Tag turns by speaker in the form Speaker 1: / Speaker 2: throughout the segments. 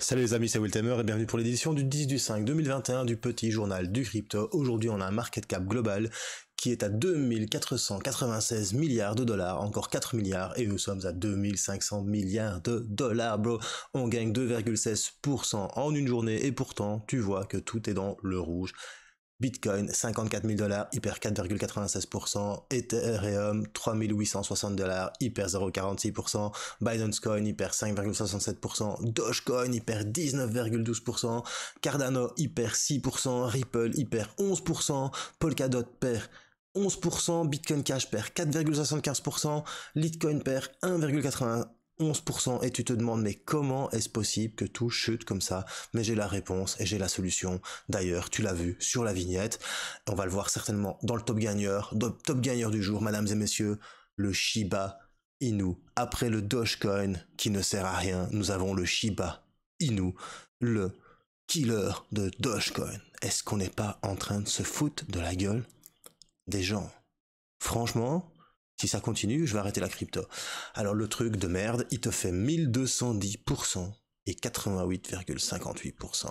Speaker 1: Salut les amis, c'est Tamer et bienvenue pour l'édition du 10 du 5 2021 du petit journal du crypto. Aujourd'hui, on a un market cap global qui est à 2496 milliards de dollars, encore 4 milliards, et nous sommes à 2500 milliards de dollars, bro. On gagne 2,16% en une journée, et pourtant, tu vois que tout est dans le rouge. Bitcoin 54 000 dollars, hyper 4,96%, Ethereum 3860 dollars, hyper 0,46%, Biden's Coin hyper 5,67%, Dogecoin hyper 19,12%, Cardano hyper 6%, Ripple hyper 11%, Polkadot perd 11%, Bitcoin Cash perd 4,75%, Litecoin perd 1,81%, 11% et tu te demandes mais comment est-ce possible que tout chute comme ça Mais j'ai la réponse et j'ai la solution. D'ailleurs, tu l'as vu sur la vignette. On va le voir certainement dans le top gagneur, top gagneur du jour, mesdames et messieurs, le Shiba Inu. Après le Dogecoin qui ne sert à rien, nous avons le Shiba Inu, le killer de Dogecoin. Est-ce qu'on n'est pas en train de se foutre de la gueule des gens Franchement, si ça continue, je vais arrêter la crypto. Alors le truc de merde, il te fait 1210% et 88,58%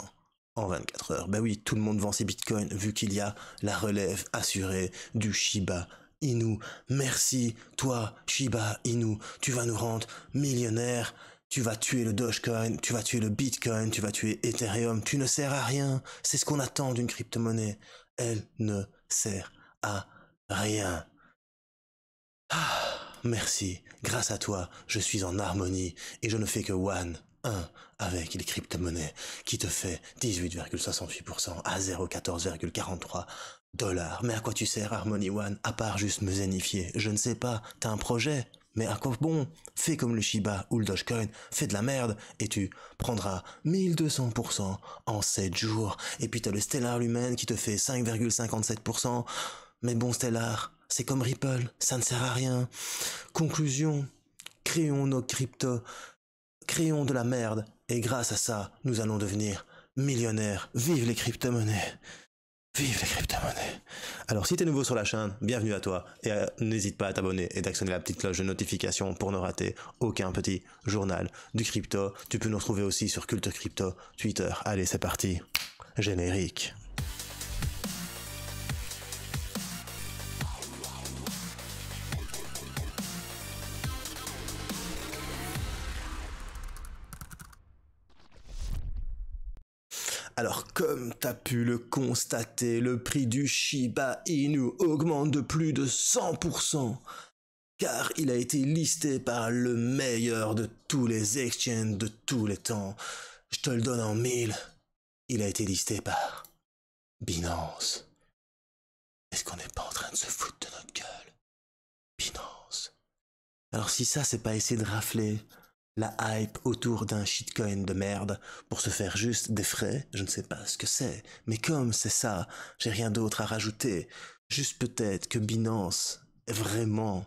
Speaker 1: en 24 heures. ben oui, tout le monde vend ses bitcoins vu qu'il y a la relève assurée du Shiba Inu. Merci, toi, Shiba Inu, tu vas nous rendre millionnaires. Tu vas tuer le Dogecoin, tu vas tuer le Bitcoin, tu vas tuer Ethereum, tu ne sers à rien. C'est ce qu'on attend d'une crypto-monnaie. Elle ne sert à rien. Ah, merci, grâce à toi, je suis en harmonie et je ne fais que one, un, avec les cryptomonnaies, qui te fait 18,68% à 0,14,43 dollars. Mais à quoi tu sers Harmony One à part juste me zénifier Je ne sais pas, t'as un projet mais à quoi bon Fais comme le Shiba ou le Dogecoin, fais de la merde et tu prendras 1200% en 7 jours. Et puis t'as le Stellar Lumen qui te fait 5,57%. Mais bon Stellar, c'est comme Ripple, ça ne sert à rien. Conclusion, créons nos cryptos, créons de la merde, et grâce à ça, nous allons devenir millionnaires. Vive les crypto-monnaies Vive les crypto Alors si t'es nouveau sur la chaîne, bienvenue à toi, et euh, n'hésite pas à t'abonner et d'actionner la petite cloche de notification pour ne rater aucun petit journal du crypto. Tu peux nous retrouver aussi sur Culture Crypto, Twitter. Allez, c'est parti Générique Alors comme t'as pu le constater, le prix du Shiba Inu augmente de plus de 100% car il a été listé par le meilleur de tous les exchanges de tous les temps. Je te le donne en mille. Il a été listé par Binance. Est-ce qu'on n'est pas en train de se foutre de notre gueule Binance. Alors si ça, c'est pas essayer de rafler, la hype autour d'un shitcoin de merde pour se faire juste des frais, je ne sais pas ce que c'est, mais comme c'est ça, j'ai rien d'autre à rajouter. Juste peut-être que Binance est vraiment...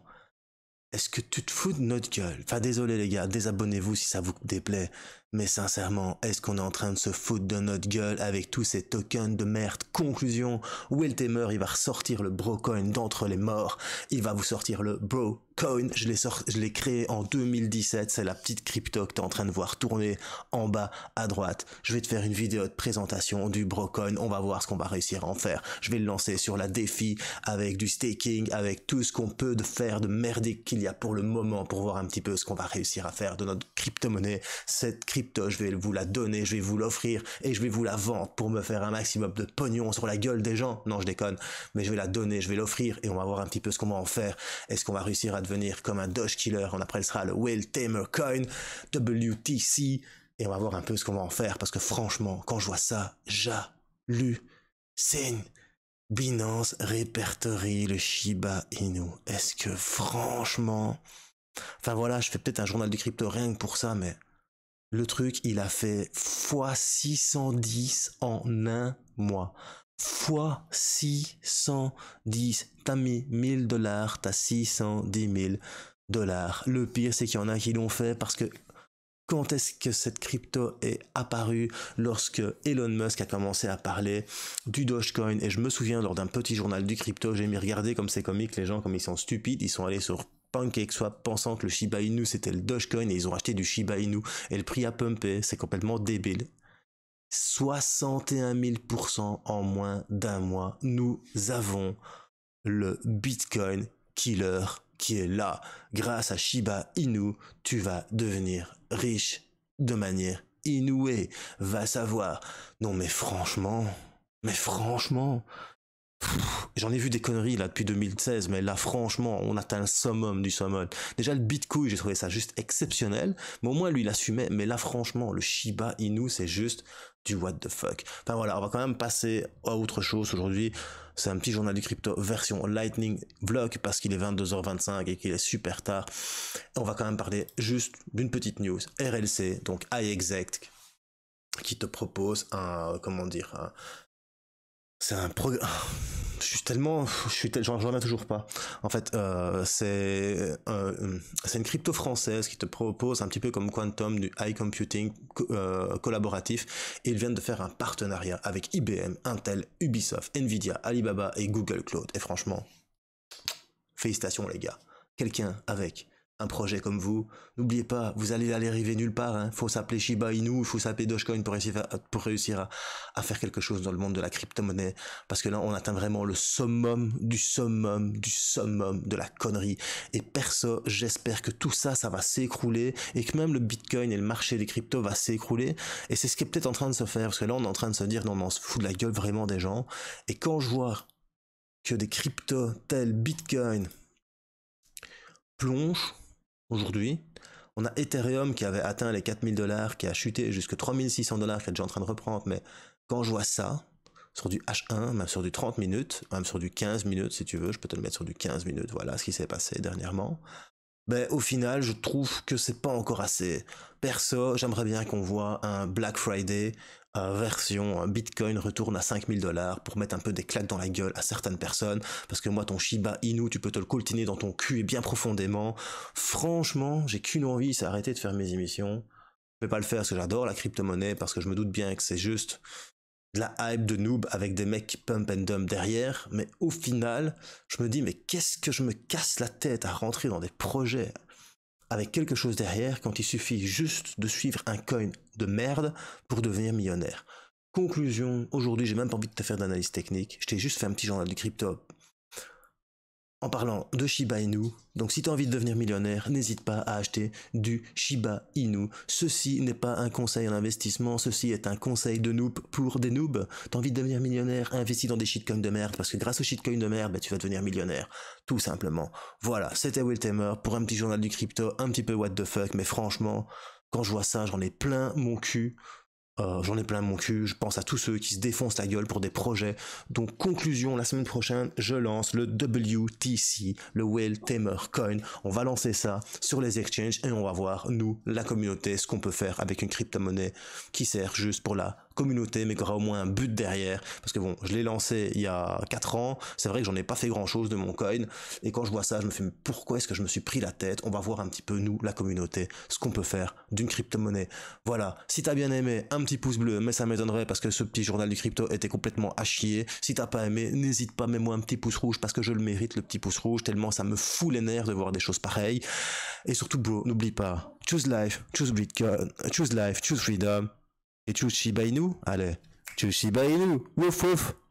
Speaker 1: Est-ce que tu te fous de notre gueule Enfin désolé les gars, désabonnez-vous si ça vous déplaît. Mais sincèrement, est-ce qu'on est en train de se foutre de notre gueule avec tous ces tokens de merde Conclusion, Weltemer, il va ressortir le Brocoin d'entre les morts. Il va vous sortir le Brocoin. je l'ai, créé en 2017, c'est la petite crypto que es en train de voir tourner en bas à droite. Je vais te faire une vidéo de présentation du Brocoin, on va voir ce qu'on va réussir à en faire. Je vais le lancer sur la défi avec du staking, avec tout ce qu'on peut de faire de merdique qu'il y a pour le moment pour voir un petit peu ce qu'on va réussir à faire de notre crypto-monnaie, cette je vais vous la donner, je vais vous l'offrir et je vais vous la vendre pour me faire un maximum de pognon sur la gueule des gens. Non, je déconne, mais je vais la donner, je vais l'offrir et on va voir un petit peu ce qu'on va en faire. Est-ce qu'on va réussir à devenir comme un Doge Killer On sera le Will Tamer Coin, WTC, et on va voir un peu ce qu'on va en faire parce que franchement, quand je vois ça, une Binance répertorie le Shiba Inu. Est-ce que franchement... Enfin voilà, je fais peut-être un journal du crypto rien que pour ça, mais le truc, il a fait x610 en un mois. x610. T'as mis 1000 dollars, t'as 610 000 dollars. Le pire, c'est qu'il y en a qui l'ont fait parce que quand est-ce que cette crypto est apparue lorsque Elon Musk a commencé à parler du Dogecoin et je me souviens lors d'un petit journal du crypto, j'ai mis regarder comme c'est comique les gens comme ils sont stupides, ils sont allés sur Pancake soit pensant que le Shiba Inu c'était le Dogecoin et ils ont acheté du Shiba Inu et le prix a pumpé, c'est complètement débile. 61 000% en moins d'un mois, nous avons le Bitcoin Killer qui est là. Grâce à Shiba Inu, tu vas devenir riche de manière inouée. Va savoir. Non mais franchement, mais franchement, J'en ai vu des conneries là depuis 2016, mais là franchement, on atteint le summum du summum. Déjà le Bitcoin, j'ai trouvé ça juste exceptionnel, mais au moins lui il assumait. Mais là franchement, le Shiba Inu, c'est juste du what the fuck. Enfin voilà, on va quand même passer à autre chose aujourd'hui. C'est un petit journal du crypto version lightning vlog parce qu'il est 22h25 et qu'il est super tard. On va quand même parler juste d'une petite news. RLC, donc iExec, qui te propose un, euh, comment dire, un, c'est un programme je suis tellement, je suis, reviens toujours pas. En fait, euh, euh, c'est une crypto française qui te propose un petit peu comme Quantum du high computing euh, collaboratif. Et ils viennent de faire un partenariat avec IBM, Intel, Ubisoft, Nvidia, Alibaba et Google Cloud. Et franchement, félicitations les gars. Quelqu'un avec un projet comme vous. N'oubliez pas, vous allez aller arriver nulle part. il hein. Faut s'appeler Shiba Inu, faut s'appeler Dogecoin pour réussir, à, à, faire quelque chose dans le monde de la crypto-monnaie. Parce que là, on atteint vraiment le summum du summum du summum de la connerie. Et perso, j'espère que tout ça, ça va s'écrouler et que même le Bitcoin et le marché des cryptos va s'écrouler. Et c'est ce qui est peut-être en train de se faire. Parce que là, on est en train de se dire, non, non, on se fout de la gueule vraiment des gens. Et quand je vois que des cryptos tels Bitcoin plongent, aujourd'hui. On a Ethereum qui avait atteint les 4000 dollars, qui a chuté jusqu'à 3600 dollars, qui est déjà en train de reprendre. Mais quand je vois ça, sur du H1, même sur du 30 minutes, même sur du 15 minutes si tu veux, je peux te le mettre sur du 15 minutes, voilà ce qui s'est passé dernièrement. Ben, au final, je trouve que c'est pas encore assez. Perso, j'aimerais bien qu'on voit un Black Friday euh, version euh, Bitcoin retourne à 5000 dollars pour mettre un peu des claques dans la gueule à certaines personnes parce que moi ton Shiba Inu tu peux te le coltiner dans ton cul et bien profondément franchement j'ai qu'une envie c'est arrêter de faire mes émissions je vais pas le faire parce que j'adore la crypto-monnaie parce que je me doute bien que c'est juste de la hype de noob avec des mecs pump and dump derrière mais au final je me dis mais qu'est-ce que je me casse la tête à rentrer dans des projets avec quelque chose derrière quand il suffit juste de suivre un coin de merde pour devenir millionnaire. Conclusion, aujourd'hui j'ai même pas envie de te faire d'analyse technique, je t'ai juste fait un petit journal de crypto en parlant de Shiba Inu, donc si tu as envie de devenir millionnaire, n'hésite pas à acheter du Shiba Inu. Ceci n'est pas un conseil en investissement, ceci est un conseil de noob pour des noobs. T'as envie de devenir millionnaire, investis dans des shitcoins de merde, parce que grâce aux shitcoins de merde, ben, tu vas devenir millionnaire. Tout simplement. Voilà, c'était Will Tamer pour un petit journal du crypto, un petit peu what the fuck, mais franchement, quand je vois ça, j'en ai plein mon cul. Euh, j'en ai plein mon cul, je pense à tous ceux qui se défoncent la gueule pour des projets. Donc conclusion, la semaine prochaine, je lance le WTC, le Whale Tamer Coin. On va lancer ça sur les exchanges et on va voir, nous, la communauté, ce qu'on peut faire avec une crypto-monnaie qui sert juste pour la communauté, mais qui aura au moins un but derrière. Parce que bon, je l'ai lancé il y a 4 ans, c'est vrai que j'en ai pas fait grand chose de mon coin, et quand je vois ça, je me fais, mais pourquoi est-ce que je me suis pris la tête On va voir un petit peu, nous, la communauté, ce qu'on peut faire d'une crypto-monnaie. Voilà, si t'as bien aimé, un petit pouce bleu, mais ça m'étonnerait parce que ce petit journal du crypto était complètement à chier. Si t'as pas aimé, n'hésite pas, mets-moi un petit pouce rouge parce que je le mérite, le petit pouce rouge, tellement ça me fout les nerfs de voir des choses pareilles. Et surtout, bro, n'oublie pas, choose life, choose Bitcoin, choose life, choose freedom. Et tu Shiba nous Allez. Tu Shiba nous Wouf wouf